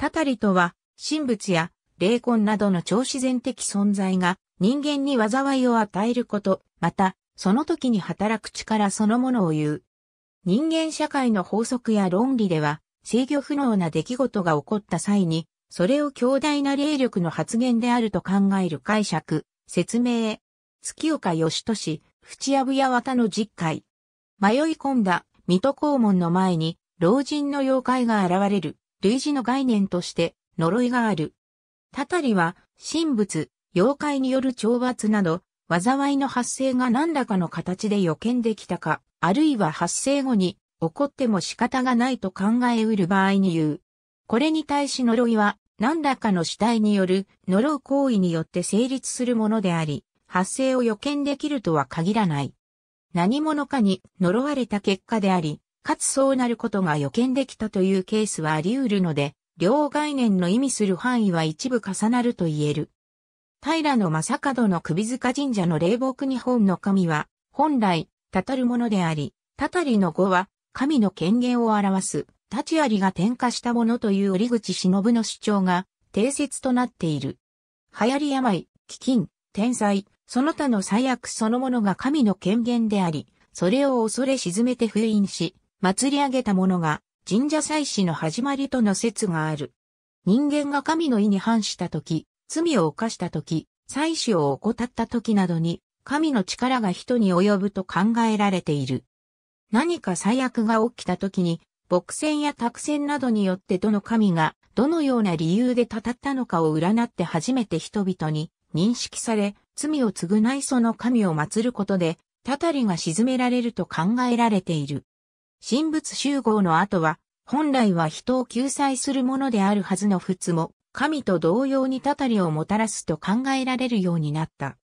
たたりとは、神仏や霊魂などの超自然的存在が人間に災いを与えること、また、その時に働く力そのものを言う。人間社会の法則や論理では、制御不能な出来事が起こった際に、それを強大な霊力の発言であると考える解釈、説明。月岡義俊、淵やや綿の実会。迷い込んだ水戸黄門の前に、老人の妖怪が現れる。類似の概念として呪いがある。たたりは、神仏、妖怪による懲罰など、災いの発生が何らかの形で予見できたか、あるいは発生後に起こっても仕方がないと考えうる場合に言う。これに対し呪いは、何らかの主体による呪う行為によって成立するものであり、発生を予見できるとは限らない。何者かに呪われた結果であり、かつそうなることが予見できたというケースはあり得るので、両概念の意味する範囲は一部重なると言える。平野正門の首塚神社の霊木日本の神は、本来、たたるものであり、たたりの語は、神の権限を表す、立ちありが転化したものという折口忍の主張が、定説となっている。流行り病、飢饉、天災、その他の最悪そのものが神の権限であり、それを恐れ沈めて封印し、祭り上げたものが神社祭祀の始まりとの説がある。人間が神の意に反した時、罪を犯した時、祭祀を怠った時などに、神の力が人に及ぶと考えられている。何か最悪が起きた時に、牧戦や託戦などによってどの神がどのような理由でたたったのかを占って初めて人々に認識され、罪を償いその神を祀ることで、たたりが沈められると考えられている。神仏集合の後は、本来は人を救済するものであるはずの仏も、神と同様にたたりをもたらすと考えられるようになった。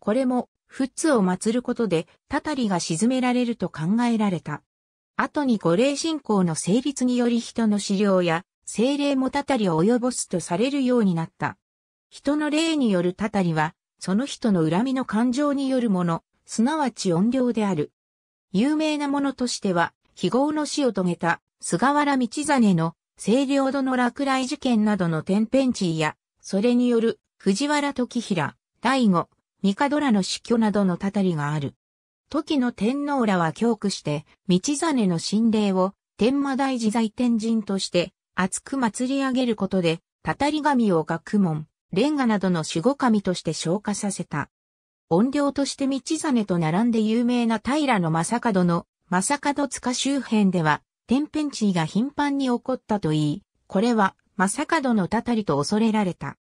これも、仏を祀ることで、たたりが沈められると考えられた。後に五霊信仰の成立により人の資料や、精霊もたたりを及ぼすとされるようになった。人の霊によるたたりは、その人の恨みの感情によるもの、すなわち怨霊である。有名なものとしては、非業の死を遂げた菅原道真の清涼殿落雷事件などの天変地異や、それによる藤原時平、醐、三帝らの死去などのたたりがある。時の天皇らは教区して、道真の神霊を天馬大自在天神として厚く祭り上げることで、たたり神を学問、レンガなどの守護神として昇華させた。怨霊として道真と並んで有名な平の正門のカ門塚周辺では、天変地異が頻繁に起こったといい、これは、カ門のたたりと恐れられた。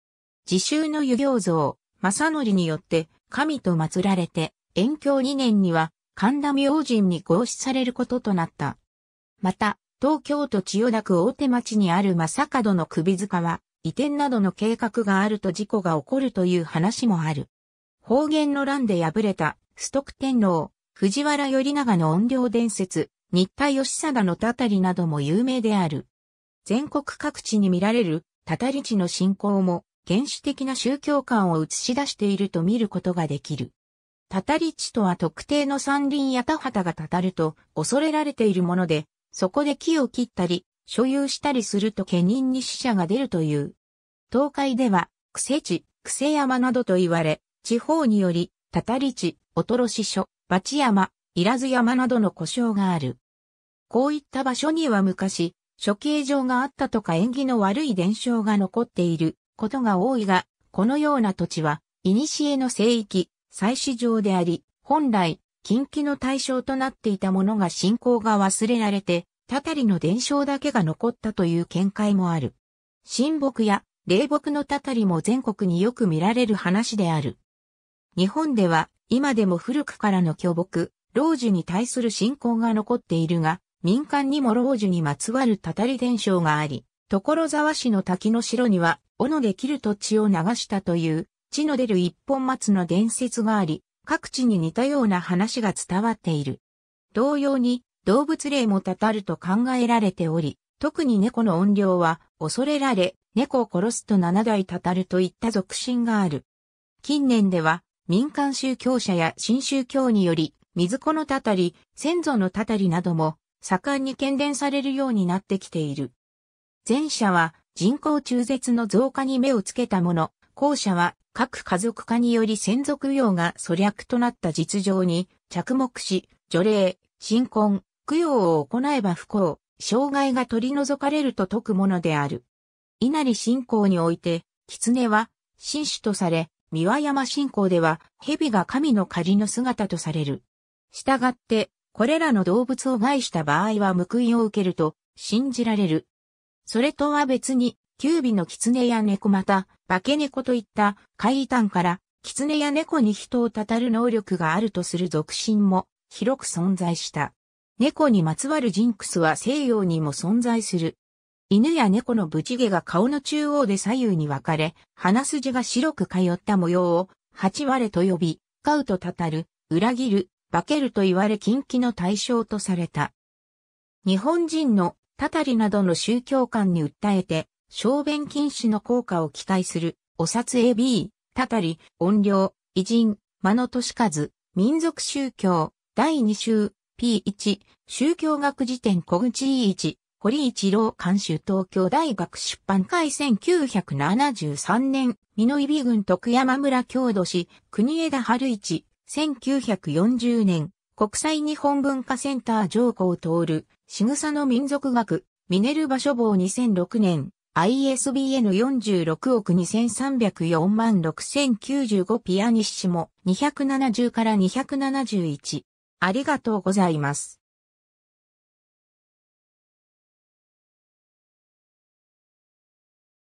自習の湯行像、正則によって、神と祀られて、延教2年には、神田明神に合祀されることとなった。また、東京都千代田区大手町にあるカ門の首塚は、移転などの計画があると事故が起こるという話もある。方言の乱で敗れた、ストク天皇、藤原頼長の怨霊伝説、新田義貞のたたりなども有名である。全国各地に見られる、たたり地の信仰も、原始的な宗教観を映し出していると見ることができる。たたり地とは特定の山林や田畑がたたると恐れられているもので、そこで木を切ったり、所有したりすると家人に死者が出るという。東海では、癖地、癖山などと言われ、地方により、たたり地、おとろし所、バチ山、いらず山などの故障がある。こういった場所には昔、処刑場があったとか縁起の悪い伝承が残っていることが多いが、このような土地は、古の聖域、祭祀場であり、本来、近畿の対象となっていたものが信仰が忘れられて、たたりの伝承だけが残ったという見解もある。神木や霊木のたたりも全国によく見られる話である。日本では今でも古くからの巨木、老樹に対する信仰が残っているが、民間にも老樹にまつわるたたり伝承があり、所沢市の滝の城には、斧で切ると血を流したという、血の出る一本松の伝説があり、各地に似たような話が伝わっている。同様に、動物霊もたたると考えられており、特に猫の怨霊は恐れられ、猫を殺すと七代たたるといった俗信がある。近年では、民間宗教者や新宗教により、水子のたたり、先祖のたたりなども、盛んに喧伝されるようになってきている。前者は人口中絶の増加に目をつけたもの、後者は各家族化により先祖供養が粗略となった実情に着目し、除霊、新婚、供養を行えば不幸、障害が取り除かれると説くものである。稲荷信仰において、狐は、新種とされ、三輪山信仰では、蛇が神の仮の姿とされる。したがって、これらの動物を害した場合は報いを受けると信じられる。それとは別に、九尾の狐や猫また、化け猫といった怪異端から、狐や猫に人をたたる能力があるとする俗信も広く存在した。猫にまつわるジンクスは西洋にも存在する。犬や猫のブチ毛が顔の中央で左右に分かれ、鼻筋が白く通った模様を、八割と呼び、飼うとたたる、裏切る、化けると言われ禁忌の対象とされた。日本人のたたりなどの宗教観に訴えて、小便禁止の効果を期待する、お札 AB、たたり、音量、偉人、間の年数、民族宗教、第2週、P1、宗教学辞典小口 E1、堀一郎監修東京大学出版会1973年、美濃入郡徳山村郷土市、国枝春一、1940年、国際日本文化センター上皇る、仕草の民族学、ミネルバ書房2006年、ISBN 46億2304万6095ピアニッシモ270から271。ありがとうございます。